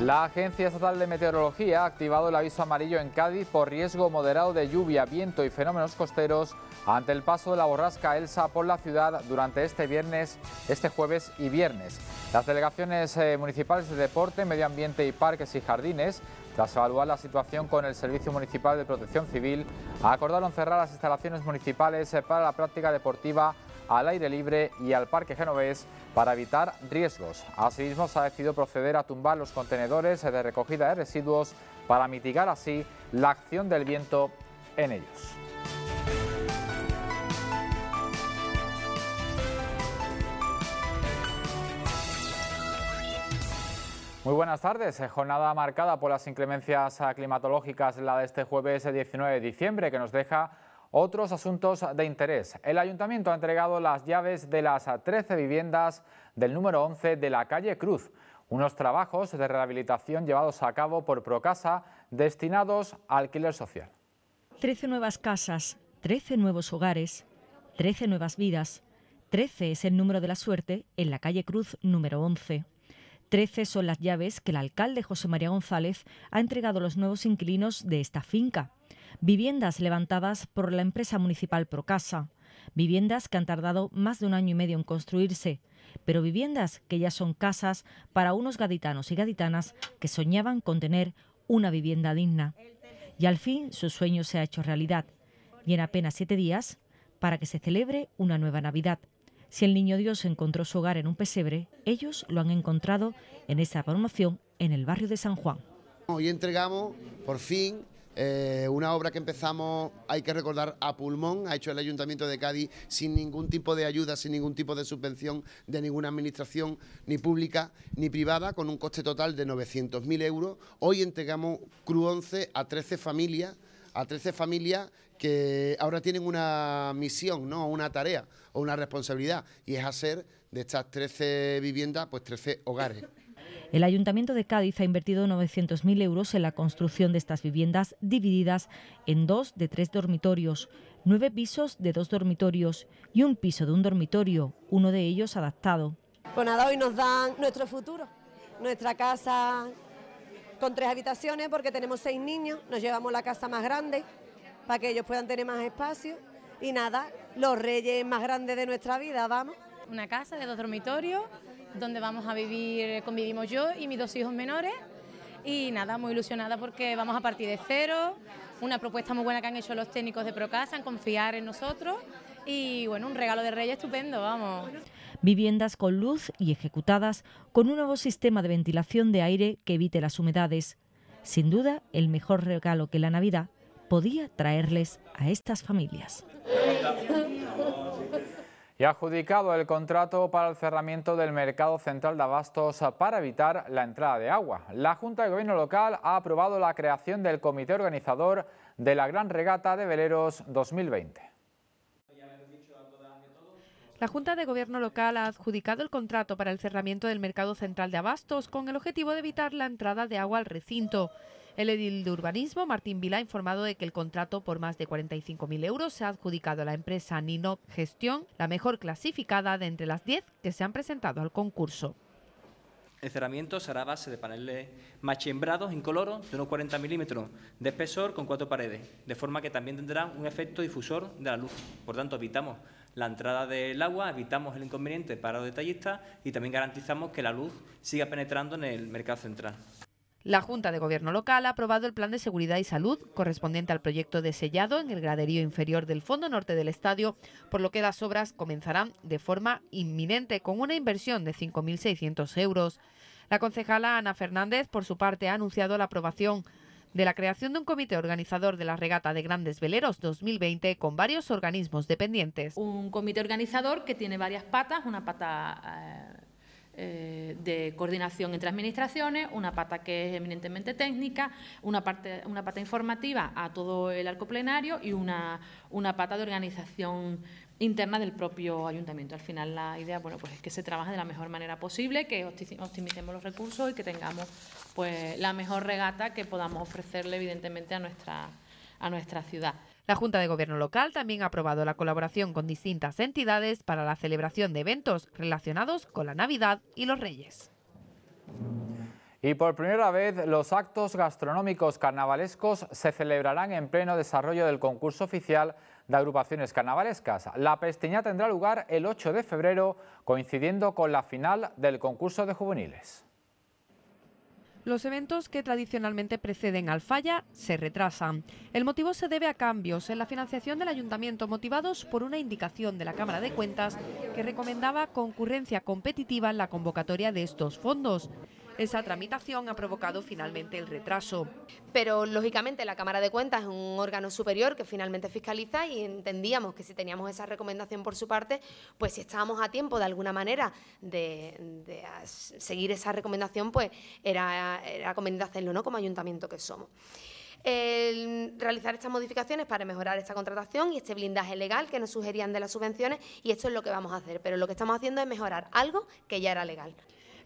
La Agencia Estatal de Meteorología ha activado el aviso amarillo en Cádiz por riesgo moderado de lluvia, viento y fenómenos costeros ante el paso de la borrasca Elsa por la ciudad durante este viernes, este jueves y viernes. Las delegaciones eh, municipales de Deporte, Medio Ambiente y Parques y Jardines tras evaluar la situación con el Servicio Municipal de Protección Civil, acordaron cerrar las instalaciones municipales eh, para la práctica deportiva al aire libre y al Parque Genovés para evitar riesgos. Asimismo, se ha decidido proceder a tumbar los contenedores de recogida de residuos para mitigar así la acción del viento en ellos. Muy buenas tardes. Jornada marcada por las inclemencias climatológicas, la de este jueves 19 de diciembre, que nos deja otros asuntos de interés. El ayuntamiento ha entregado las llaves de las 13 viviendas del número 11 de la calle Cruz, unos trabajos de rehabilitación llevados a cabo por Procasa destinados a alquiler social. 13 nuevas casas, 13 nuevos hogares, 13 nuevas vidas. 13 es el número de la suerte en la calle Cruz número 11. 13 son las llaves que el alcalde José María González ha entregado a los nuevos inquilinos de esta finca viviendas levantadas por la empresa municipal Procasa, viviendas que han tardado más de un año y medio en construirse, pero viviendas que ya son casas para unos gaditanos y gaditanas que soñaban con tener una vivienda digna. Y al fin su sueño se ha hecho realidad, y en apenas siete días, para que se celebre una nueva Navidad. Si el niño Dios encontró su hogar en un pesebre, ellos lo han encontrado en esta promoción en el barrio de San Juan. Hoy entregamos, por fin, eh, una obra que empezamos, hay que recordar, a pulmón, ha hecho el Ayuntamiento de Cádiz sin ningún tipo de ayuda, sin ningún tipo de subvención de ninguna administración, ni pública ni privada, con un coste total de 900.000 euros. Hoy entregamos CRU 11 a 13 familias a 13 familias que ahora tienen una misión, ¿no? una tarea o una responsabilidad, y es hacer de estas 13 viviendas pues 13 hogares. El Ayuntamiento de Cádiz ha invertido 900.000 euros en la construcción de estas viviendas divididas en dos de tres dormitorios, nueve pisos de dos dormitorios y un piso de un dormitorio, uno de ellos adaptado. Pues nada, hoy nos dan nuestro futuro, nuestra casa con tres habitaciones porque tenemos seis niños, nos llevamos la casa más grande para que ellos puedan tener más espacio y nada, los reyes más grandes de nuestra vida, vamos. Una casa de dos dormitorios, donde vamos a vivir, eh, convivimos yo y mis dos hijos menores. Y nada, muy ilusionada porque vamos a partir de cero, una propuesta muy buena que han hecho los técnicos de Procasa, en confiar en nosotros y bueno, un regalo de rey estupendo, vamos. Viviendas con luz y ejecutadas con un nuevo sistema de ventilación de aire que evite las humedades. Sin duda, el mejor regalo que la Navidad podía traerles a estas familias y ha adjudicado el contrato para el cerramiento del mercado central de abastos para evitar la entrada de agua. La Junta de Gobierno Local ha aprobado la creación del comité organizador de la Gran Regata de Veleros 2020. La Junta de Gobierno Local ha adjudicado el contrato para el cerramiento del mercado central de abastos con el objetivo de evitar la entrada de agua al recinto. El edil de urbanismo, Martín Vila, ha informado de que el contrato por más de 45.000 euros se ha adjudicado a la empresa Nino Gestión, la mejor clasificada de entre las 10 que se han presentado al concurso. El cerramiento será a base de paneles machembrados color de unos 40 milímetros de espesor con cuatro paredes, de forma que también tendrá un efecto difusor de la luz. Por tanto, evitamos la entrada del agua, evitamos el inconveniente para los detallistas y también garantizamos que la luz siga penetrando en el mercado central. La Junta de Gobierno Local ha aprobado el plan de seguridad y salud correspondiente al proyecto de sellado en el graderío inferior del fondo norte del estadio, por lo que las obras comenzarán de forma inminente con una inversión de 5.600 euros. La concejala Ana Fernández, por su parte, ha anunciado la aprobación de la creación de un comité organizador de la regata de grandes veleros 2020 con varios organismos dependientes. Un comité organizador que tiene varias patas, una pata... Eh, eh, de coordinación entre administraciones, una pata que es eminentemente técnica, una, parte, una pata informativa a todo el arco plenario y una, una pata de organización interna del propio ayuntamiento. Al final la idea bueno, pues es que se trabaje de la mejor manera posible, que optimicemos los recursos y que tengamos pues, la mejor regata que podamos ofrecerle evidentemente a nuestra a nuestra ciudad. La Junta de Gobierno Local también ha aprobado la colaboración con distintas entidades para la celebración de eventos relacionados con la Navidad y los Reyes. Y por primera vez los actos gastronómicos carnavalescos se celebrarán en pleno desarrollo del concurso oficial de agrupaciones carnavalescas. La pesteña tendrá lugar el 8 de febrero coincidiendo con la final del concurso de juveniles. Los eventos que tradicionalmente preceden al falla se retrasan. El motivo se debe a cambios en la financiación del ayuntamiento motivados por una indicación de la Cámara de Cuentas que recomendaba concurrencia competitiva en la convocatoria de estos fondos. Esa tramitación ha provocado finalmente el retraso. Pero lógicamente la Cámara de Cuentas es un órgano superior que finalmente fiscaliza y entendíamos que si teníamos esa recomendación por su parte, pues si estábamos a tiempo de alguna manera de, seguir esa recomendación, pues era, era conveniente hacerlo, ¿no? Como ayuntamiento que somos. realizar estas modificaciones para mejorar esta contratación y este blindaje legal que nos sugerían de las subvenciones y esto es lo que vamos a hacer, pero lo que estamos haciendo es mejorar algo que ya era legal.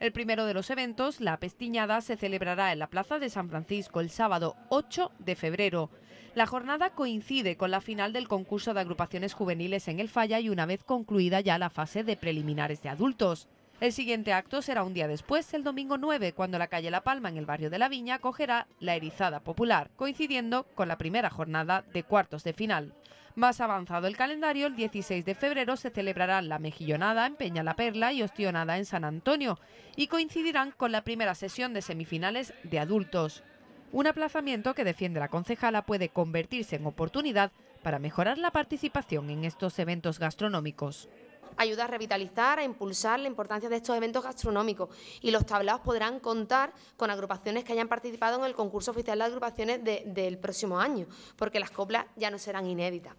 El primero de los eventos, la Pestiñada, se celebrará en la Plaza de San Francisco el sábado 8 de febrero. La jornada coincide con la final del concurso de agrupaciones juveniles en el Falla y una vez concluida ya la fase de preliminares de adultos. El siguiente acto será un día después, el domingo 9, cuando la calle La Palma en el barrio de la Viña cogerá la erizada popular, coincidiendo con la primera jornada de cuartos de final. Más avanzado el calendario, el 16 de febrero se celebrarán la Mejillonada en Peña la Perla y Ostionada en San Antonio y coincidirán con la primera sesión de semifinales de adultos. Un aplazamiento que defiende la concejala puede convertirse en oportunidad para mejorar la participación en estos eventos gastronómicos ayuda a revitalizar, a impulsar la importancia de estos eventos gastronómicos y los tablaos podrán contar con agrupaciones que hayan participado en el concurso oficial de agrupaciones del próximo año, porque las coplas ya no serán inéditas.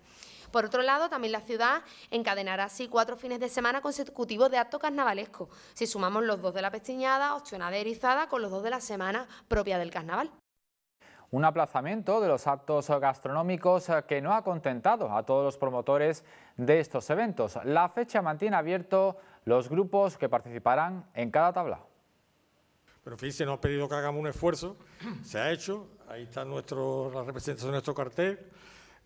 Por otro lado, también la ciudad encadenará así cuatro fines de semana consecutivos de acto carnavalesco, si sumamos los dos de la Pestiñada, y erizada, con los dos de la semana propia del carnaval un aplazamiento de los actos gastronómicos que no ha contentado a todos los promotores de estos eventos. La fecha mantiene abierto los grupos que participarán en cada tabla. Pero fíjense, nos ha pedido que hagamos un esfuerzo, se ha hecho, ahí está nuestro, la representación de nuestro cartel,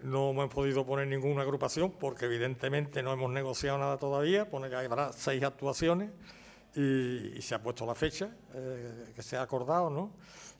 no hemos podido poner ninguna agrupación porque evidentemente no hemos negociado nada todavía, pone que habrá seis actuaciones y, se ha puesto la fecha eh, que se ha acordado, ¿no?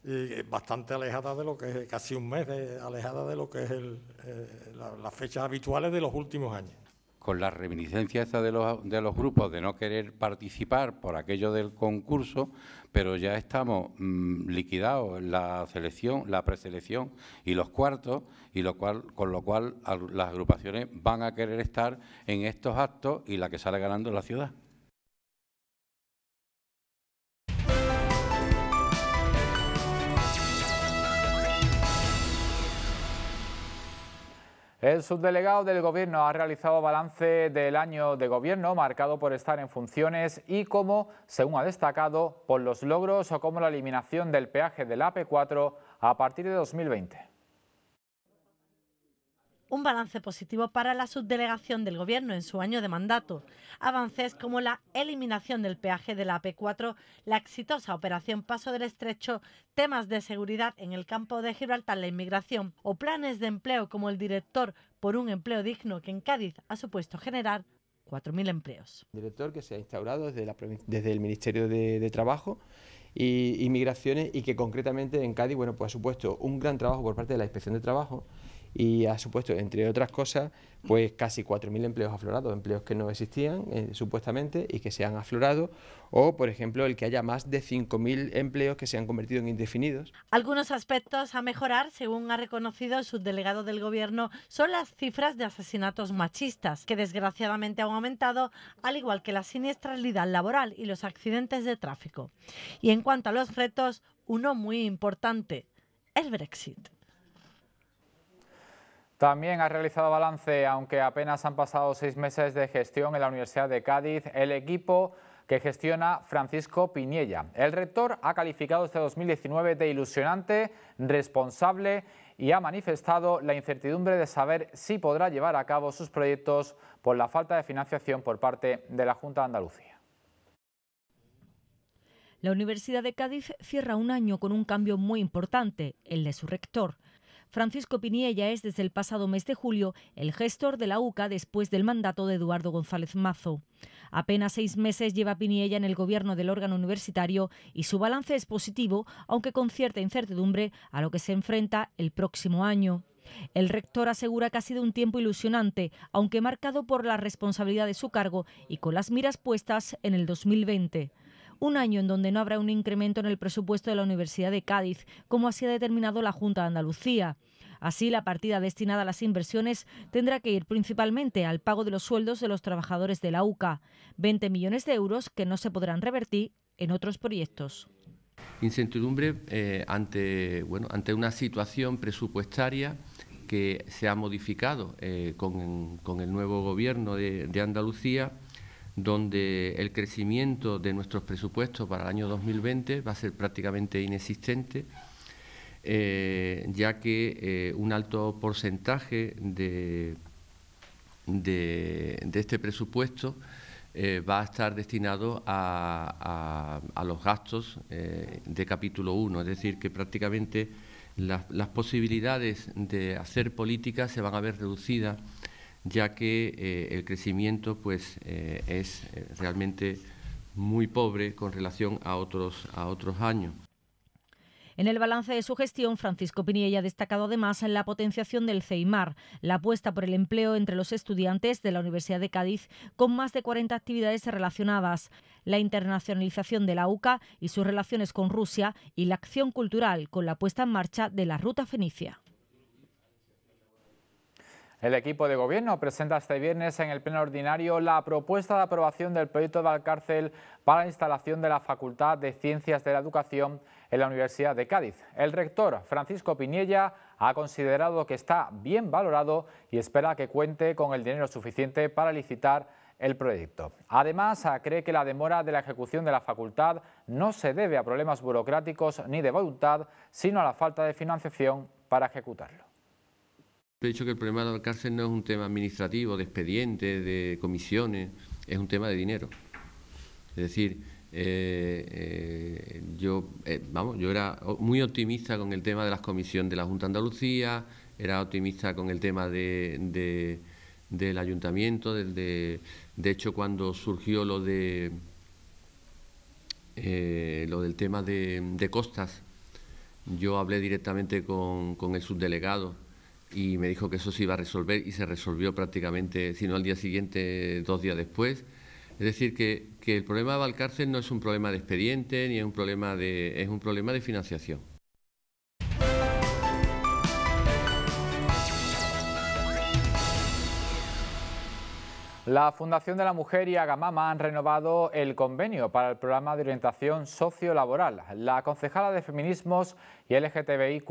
Y bastante alejada de lo que es, casi un mes alejada de lo que es eh, las fechas habituales de los últimos años. Con la reminiscencia esta de los, grupos de no querer participar por aquello del concurso, pero ya estamos mm, liquidados la selección, la preselección y los cuartos, y lo cual, con lo cual las agrupaciones van a querer estar en estos actos y la que sale ganando es la ciudad. El subdelegado del Gobierno ha realizado balance del año de Gobierno marcado por estar en funciones y como, según ha destacado, por los logros o como la eliminación del peaje del AP4 a partir de 2020 un balance positivo para la subdelegación del Gobierno en su año de mandato. Avances como la eliminación del peaje de la AP4, la exitosa operación Paso del Estrecho, temas de seguridad en el campo de Gibraltar, la inmigración o planes de empleo como el director por un empleo digno que en Cádiz ha supuesto generar 4.000 empleos. director que se ha instaurado desde, el Ministerio de, Trabajo y Inmigraciones... y que concretamente en Cádiz bueno, pues ha supuesto un gran trabajo por parte de la Inspección de Trabajo y ha supuesto, entre otras cosas, pues casi 4.000 empleos aflorados, empleos que no existían eh, supuestamente y que se han aflorado, o por ejemplo el que haya más de 5.000 empleos que se han convertido en indefinidos. Algunos aspectos a mejorar, según ha reconocido el subdelegado del Gobierno, son las cifras de asesinatos machistas, que desgraciadamente han aumentado, al igual que la siniestralidad laboral y los accidentes de tráfico. Y en cuanto a los retos, uno muy importante, el Brexit. También ha realizado balance, aunque apenas han pasado seis meses de gestión en la Universidad de Cádiz, el equipo que gestiona Francisco Piniella. El rector ha calificado este 2019 de ilusionante, responsable y ha manifestado la incertidumbre de saber si podrá llevar a cabo sus proyectos por la falta de financiación por parte de la Junta de Andalucía. La Universidad de Cádiz cierra un año con un cambio muy importante, el de su rector. Francisco Piniella es desde el pasado mes de julio el gestor de la UCA después del mandato de Eduardo González Mazo. Apenas seis meses lleva Piniella en el gobierno del órgano universitario y su balance es positivo, aunque con cierta incertidumbre a lo que se enfrenta el próximo año. El rector asegura que ha sido un tiempo ilusionante, aunque marcado por la responsabilidad de su cargo y con las miras puestas en el 2020 un año en donde no habrá un incremento en el presupuesto de la Universidad de Cádiz, como así ha determinado la Junta de Andalucía. Así, la partida destinada a las inversiones tendrá que ir principalmente al pago de los sueldos de los trabajadores de la UCA, 20 millones de euros que no se podrán revertir en otros proyectos. Incertidumbre eh, ante, ante una situación presupuestaria que se ha modificado eh, con, el nuevo gobierno de Andalucía donde el crecimiento de nuestros presupuestos para el año 2020 va a ser prácticamente inexistente, eh, ya que eh, un alto porcentaje de, este presupuesto eh, va a estar destinado a, a, los gastos de capítulo 1, es decir, que prácticamente las, las posibilidades de hacer política se van a ver reducidas ya que eh, el crecimiento pues, eh, es eh, realmente muy pobre con relación a otros, a otros años. En el balance de su gestión, Francisco Piniella ha destacado además la potenciación del CEIMAR, la apuesta por el empleo entre los estudiantes de la Universidad de Cádiz, con más de 40 actividades relacionadas, la internacionalización de la UCA y sus relaciones con Rusia y la acción cultural con la puesta en marcha de la Ruta Fenicia. El equipo de gobierno presenta este viernes en el Pleno Ordinario la propuesta de aprobación del proyecto de Alcárcel para la instalación de la Facultad de Ciencias de la Educación en la Universidad de Cádiz. El rector, Francisco Piñella, ha considerado que está bien valorado y espera que cuente con el dinero suficiente para licitar el proyecto. Además, cree que la demora de la ejecución de la facultad no se debe a problemas burocráticos ni de voluntad, sino a la falta de financiación para ejecutarlo. He dicho que el problema de la cárcel no es un tema administrativo, de expedientes, de comisiones, es un tema de dinero. Es decir, eh, eh, yo, eh, vamos, yo era muy optimista con el tema de las comisiones de la Junta de Andalucía, era optimista con el tema del ayuntamiento, de, hecho cuando surgió lo de lo del tema de, costas, yo hablé directamente con el subdelegado y me dijo que eso se iba a resolver y se resolvió prácticamente, sino al día siguiente, dos días después. Es decir, que, que el problema de Valcárcel no es un problema de expediente ni es un problema de, es un problema de financiación. La Fundación de la Mujer y Agamama han renovado el convenio para el programa de orientación sociolaboral. La concejala de Feminismos y LGTBIQ+,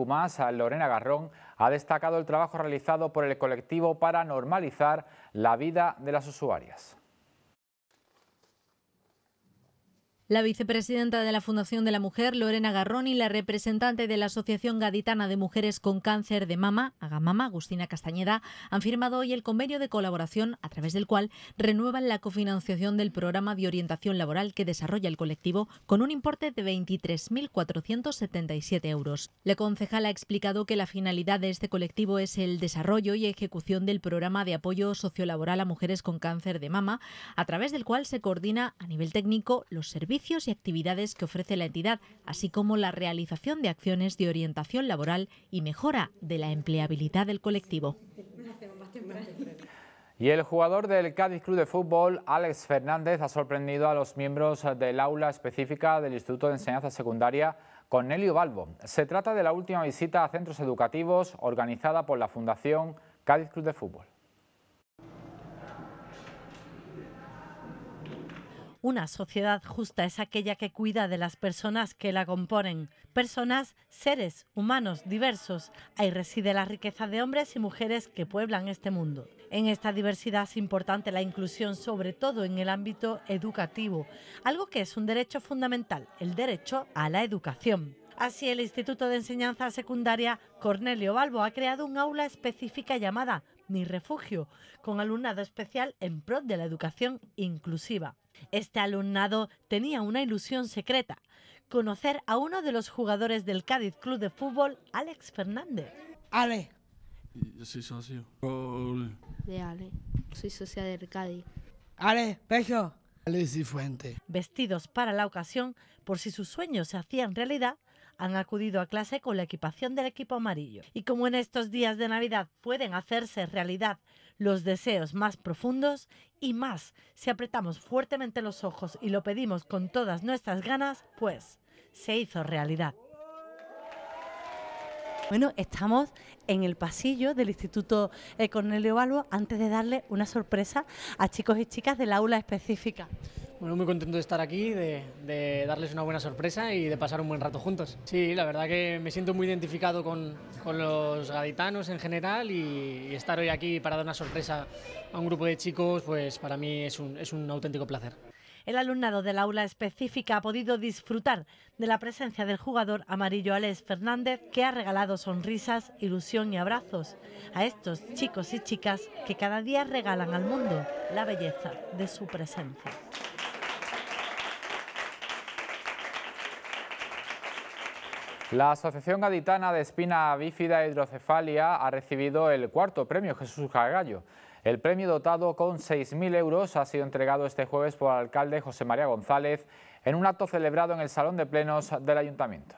Lorena Garrón, ha destacado el trabajo realizado por el colectivo para normalizar la vida de las usuarias. La vicepresidenta de la Fundación de la Mujer, Lorena Garrón, y la representante de la Asociación Gaditana de Mujeres con Cáncer de Mama, Agamama, Agustina Castañeda, han firmado hoy el convenio de colaboración a través del cual renuevan la cofinanciación del programa de orientación laboral que desarrolla el colectivo con un importe de 23.477 euros. La concejal ha explicado que la finalidad de este colectivo es el desarrollo y ejecución del programa de apoyo sociolaboral a mujeres con cáncer de mama, a través del cual se coordina a nivel técnico los servicios y actividades que ofrece la entidad, así como la realización de acciones de orientación laboral y mejora de la empleabilidad del colectivo. Y el jugador del Cádiz Club de Fútbol, Alex Fernández, ha sorprendido a los miembros del aula específica del Instituto de Enseñanza Secundaria Cornelio Balbo. Se trata de la última visita a centros educativos organizada por la Fundación Cádiz Club de Fútbol. Una sociedad justa es aquella que cuida de las personas que la componen. Personas, seres humanos diversos. Ahí reside la riqueza de hombres y mujeres que pueblan este mundo. En esta diversidad es importante la inclusión, sobre todo en el ámbito educativo, algo que es un derecho fundamental, el derecho a la educación. Así, el Instituto de Enseñanza Secundaria Cornelio Balbo ha creado un aula específica llamada ni refugio, con alumnado especial en pro de la educación inclusiva. Este alumnado tenía una ilusión secreta, conocer a uno de los jugadores del Cádiz Club de Fútbol, Alex Fernández. Ale. Yo soy socio. De Ale. Soy socia del Cádiz. Ale, pecho. y Fuente. Vestidos para la ocasión, por si sus sueños se hacían realidad, han acudido a clase con la equipación del equipo amarillo. Y como en estos días de Navidad pueden hacerse realidad los deseos más profundos y más si apretamos fuertemente los ojos y lo pedimos con todas nuestras ganas, pues se hizo realidad. Bueno, estamos en el pasillo del Instituto eh, Cornelio Balbo antes de darle una sorpresa a chicos y chicas del aula específica. Bueno, muy contento de estar aquí, de, darles una buena sorpresa y de pasar un buen rato juntos. Sí, la verdad que me siento muy identificado con, los gaditanos en general y, estar hoy aquí para dar una sorpresa a un grupo de chicos, pues para mí es un, es un auténtico placer. El alumnado del aula específica ha podido disfrutar de la presencia del jugador amarillo Alex Fernández, que ha regalado sonrisas, ilusión y abrazos a estos chicos y chicas que cada día regalan al mundo la belleza de su presencia. La Asociación Gaditana de Espina Bífida e Hidrocefalia ha recibido el cuarto premio Jesús Jagallo. El premio dotado con 6.000 euros ha sido entregado este jueves por el alcalde José María González en un acto celebrado en el Salón de Plenos del Ayuntamiento.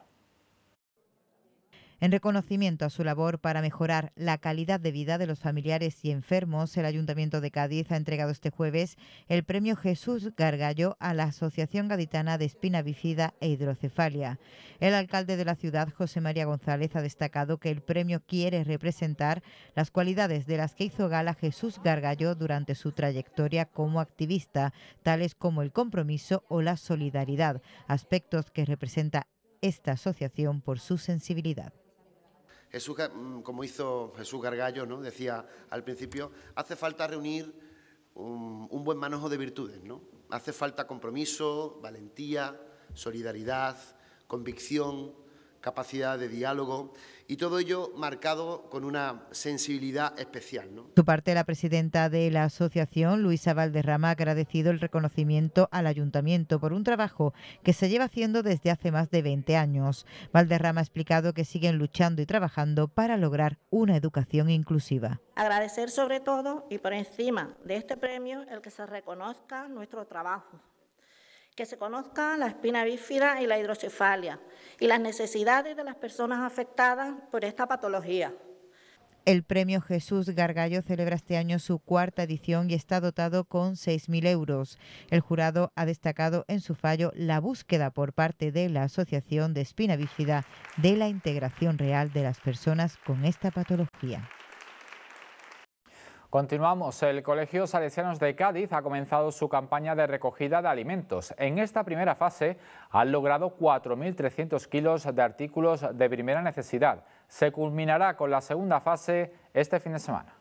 En reconocimiento a su labor para mejorar la calidad de vida de los familiares y enfermos, el Ayuntamiento de Cádiz ha entregado este jueves el premio Jesús Gargallo a la Asociación Gaditana de Espina Bifida e Hidrocefalia. El alcalde de la ciudad, José María González, ha destacado que el premio quiere representar las cualidades de las que hizo gala Jesús Gargallo durante su trayectoria como activista, tales como el compromiso o la solidaridad, aspectos que representa esta asociación por su sensibilidad. Jesús, mm, como hizo Jesús Gargallo, ¿no? decía al principio, hace falta reunir un, un buen manojo de virtudes, ¿no? Hace falta compromiso, valentía, solidaridad, convicción, capacidad de diálogo y todo ello marcado con una sensibilidad especial. ¿no? parte, la presidenta de la asociación, Luisa Valderrama, ha agradecido el reconocimiento al ayuntamiento por un trabajo que se lleva haciendo desde hace más de 20 años. Valderrama ha explicado que siguen luchando y trabajando para lograr una educación inclusiva. Agradecer sobre todo y por encima de este premio el que se reconozca nuestro trabajo que se conozcan la espina bífida y la hidrocefalia y las necesidades de las personas afectadas por esta patología. El premio Jesús Gargallo celebra este año su cuarta edición y está dotado con 6.000 euros. El jurado ha destacado en su fallo la búsqueda por parte de la Asociación de Espina Bífida de la integración real de las personas con esta patología. Continuamos. El Colegio Salesianos de Cádiz ha comenzado su campaña de recogida de alimentos. En esta primera fase han logrado 4.300 kilos de artículos de primera necesidad. Se culminará con la segunda fase este fin de semana.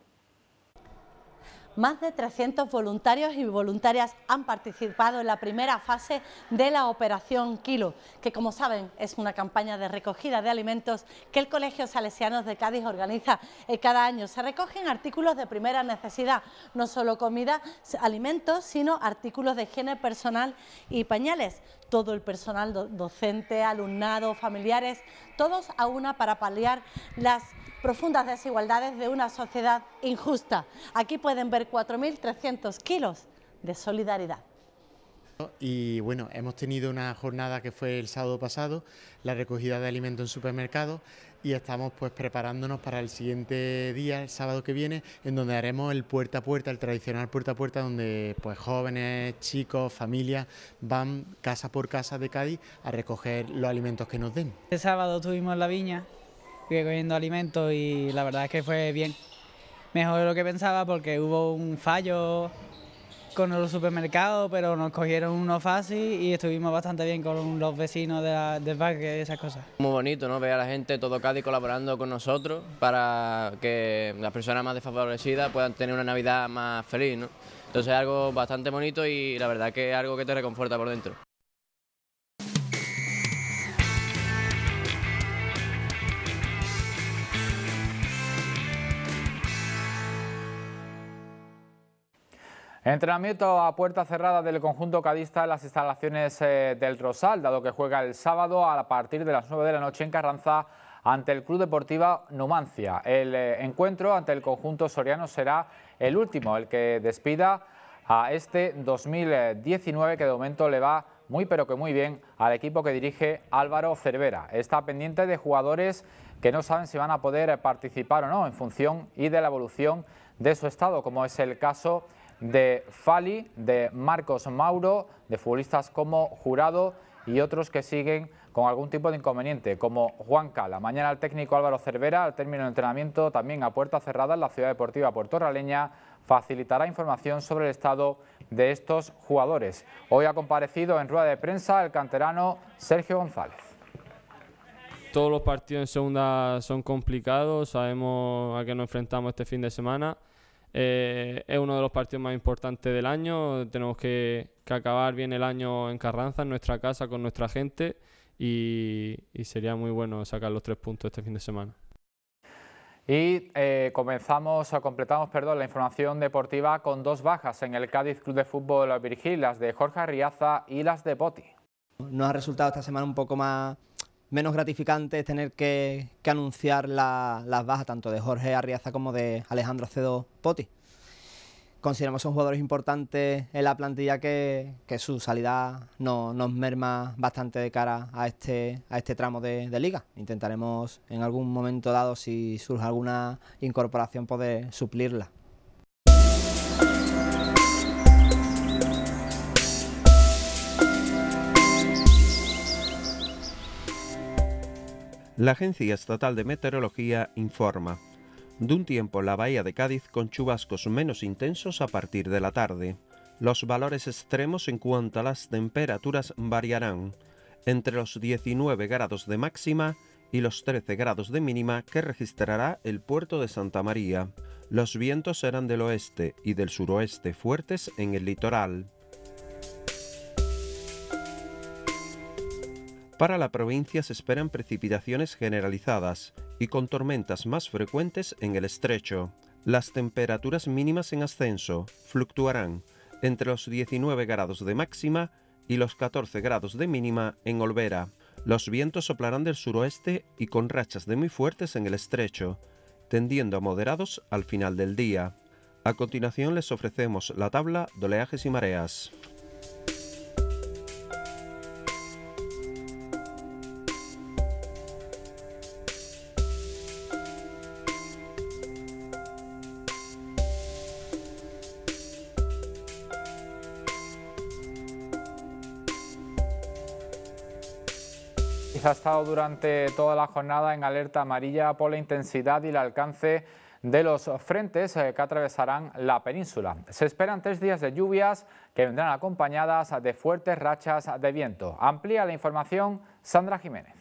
Más de 300 voluntarios y voluntarias han participado en la primera fase de la Operación Kilo, que como saben es una campaña de recogida de alimentos que el Colegio Salesianos de Cádiz organiza eh, cada año. Se recogen artículos de primera necesidad, no solo comida, alimentos, sino artículos de higiene personal y pañales. Todo el personal docente, alumnado, familiares, todos a una para paliar las profundas desigualdades de una sociedad injusta. Aquí pueden ver 4.300 kilos de solidaridad. Y bueno, hemos tenido una jornada que fue el sábado pasado, la recogida de alimentos en supermercados y estamos pues preparándonos para el siguiente día, el sábado que viene, en donde haremos el puerta a puerta, el tradicional puerta a puerta, donde pues jóvenes, chicos, familias van casa por casa de Cádiz a recoger los alimentos que nos den. El este sábado tuvimos la viña fui cogiendo alimentos y la verdad es que fue bien. Mejor de lo que pensaba porque hubo un fallo con los supermercados, pero nos cogieron uno fácil y estuvimos bastante bien con los vecinos del parque y esas cosas. Muy bonito, ¿no? Ver a la gente, todo Cádiz colaborando con nosotros para que las personas más desfavorecidas puedan tener una Navidad más feliz, ¿no? Entonces es algo bastante bonito y la verdad que es algo que te reconforta por dentro. Entrenamiento a puerta cerrada del conjunto cadista en las instalaciones eh, del Rosal, dado que juega el sábado a partir de las 9 de la noche en Carranza ante el Club Deportiva Numancia. El eh, encuentro ante el conjunto soriano será el último, el que despida a este 2019 que de momento le va muy pero que muy bien al equipo que dirige Álvaro Cervera. Está pendiente de jugadores que no saben si van a poder participar o no en función y de la evolución de su estado, como es el caso de Fali, de Marcos Mauro, de futbolistas como Jurado y otros que siguen con algún tipo de inconveniente, como Juan Cala. Mañana el técnico Álvaro Cervera, al término del entrenamiento, también a puerta cerrada en la ciudad deportiva puertorraleña, facilitará información sobre el estado de estos jugadores. Hoy ha comparecido en rueda de prensa el canterano Sergio González todos los partidos en segunda son complicados, sabemos a qué nos enfrentamos este fin de semana eh, es uno de los partidos más importantes del año. Tenemos que, acabar bien el año en Carranza, en nuestra casa, con nuestra gente. Y, sería muy bueno sacar los tres puntos este fin de semana. Y eh, comenzamos o completamos perdón, la información deportiva con dos bajas en el Cádiz Club de Fútbol Virgil, las de Jorge Arriaza y las de Poti. Nos ha resultado esta semana un poco más menos gratificante es tener que, anunciar las bajas tanto de Jorge Arriaza como de Alejandro Cedo Poti. Consideramos que son jugadores importantes en la plantilla que, su salida nos merma bastante de cara a este, este tramo de, liga. Intentaremos en algún momento dado, si surge alguna incorporación, poder suplirla. La Agencia Estatal de Meteorología informa de un tiempo la bahía de Cádiz con chubascos menos intensos a partir de la tarde. Los valores extremos en cuanto a las temperaturas variarán entre los 19 grados de máxima y los 13 grados de mínima que registrará el puerto de Santa María. Los vientos serán del oeste y del suroeste fuertes en el litoral. Para la provincia se esperan precipitaciones generalizadas y con tormentas más frecuentes en el estrecho. Las temperaturas mínimas en ascenso fluctuarán entre los 19 grados de máxima y los 14 grados de mínima en Olvera. Los vientos soplarán del suroeste y con rachas de muy fuertes en el estrecho, tendiendo a moderados al final del día. A continuación les ofrecemos la tabla de oleajes y mareas. ha estado durante toda la jornada en alerta amarilla por la intensidad y el alcance de los frentes eh, que atravesarán la península. Se esperan tres días de lluvias que vendrán acompañadas de fuertes rachas de viento. Amplía la información Sandra Jiménez.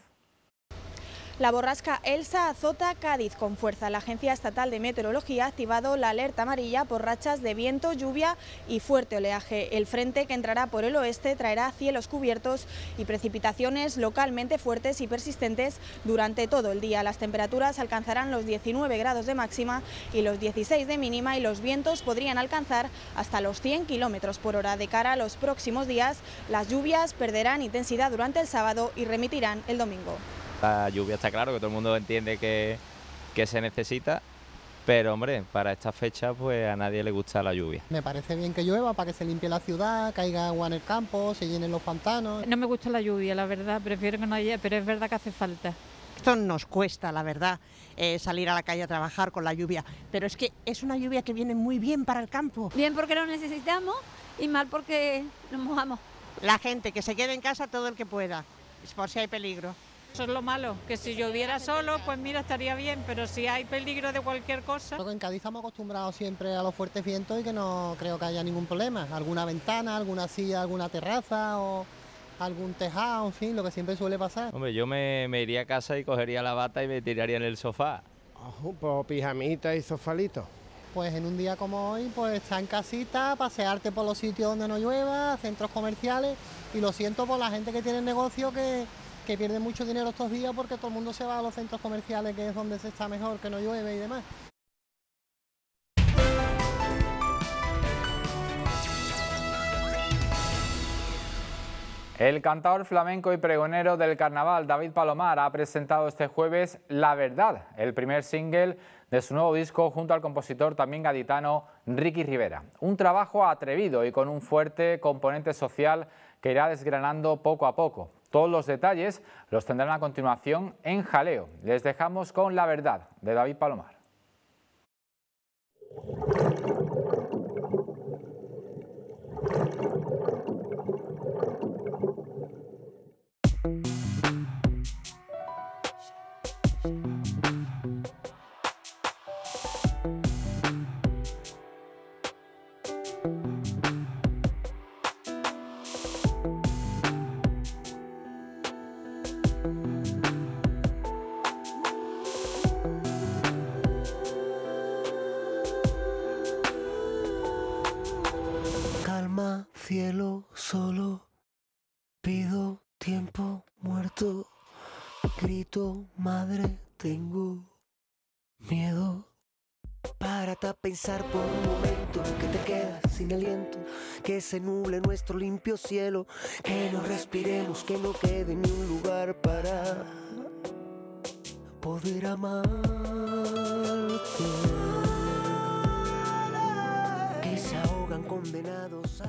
La borrasca Elsa azota Cádiz con fuerza. La Agencia Estatal de Meteorología ha activado la alerta amarilla por rachas de viento, lluvia y fuerte oleaje. El frente que entrará por el oeste traerá cielos cubiertos y precipitaciones localmente fuertes y persistentes durante todo el día. Las temperaturas alcanzarán los 19 grados de máxima y los 16 de mínima y los vientos podrían alcanzar hasta los 100 kilómetros por hora. De cara a los próximos días, las lluvias perderán intensidad durante el sábado y remitirán el domingo. La lluvia está claro que todo el mundo entiende que, se necesita, pero hombre, para esta fecha pues a nadie le gusta la lluvia. Me parece bien que llueva para que se limpie la ciudad, caiga agua en el campo, se llenen los pantanos. No me gusta la lluvia, la verdad, prefiero que no haya, pero es verdad que hace falta. Esto nos cuesta, la verdad, eh, salir a la calle a trabajar con la lluvia, pero es que es una lluvia que viene muy bien para el campo. Bien porque lo necesitamos y mal porque nos mojamos. La gente, que se quede en casa todo el que pueda, por si hay peligro. Eso es lo malo, que si lloviera solo, pues mira, estaría bien, pero si hay peligro de cualquier cosa. En Cádiz estamos acostumbrados siempre a los fuertes vientos y que no creo que haya ningún problema. Alguna ventana, alguna silla, alguna terraza o algún tejado, en fin, lo que siempre suele pasar. Hombre, yo me, iría a casa y cogería la bata y me tiraría en el sofá. Ojo, pues pijamita y sofalito. Pues en un día como hoy, pues estar en casita, pasearte por los sitios donde no llueva, centros comerciales, y lo siento por la gente que tiene negocio que que pierden mucho dinero estos días porque todo el mundo se va a los centros comerciales, que es donde se está mejor, que no llueve y demás. El cantador flamenco y pregonero del carnaval, David Palomar, ha presentado este jueves La Verdad, el primer single de su nuevo disco junto al compositor también gaditano Ricky Rivera. Un trabajo atrevido y con un fuerte componente social que irá desgranando poco a poco. Todos los detalles los tendrán a continuación en Jaleo. Les dejamos con La Verdad de David Palomar. por un momento que te quedas sin aliento, que se nuble nuestro limpio cielo, que no respiremos, que no quede ni un lugar para poder amar. Que se ahogan condenados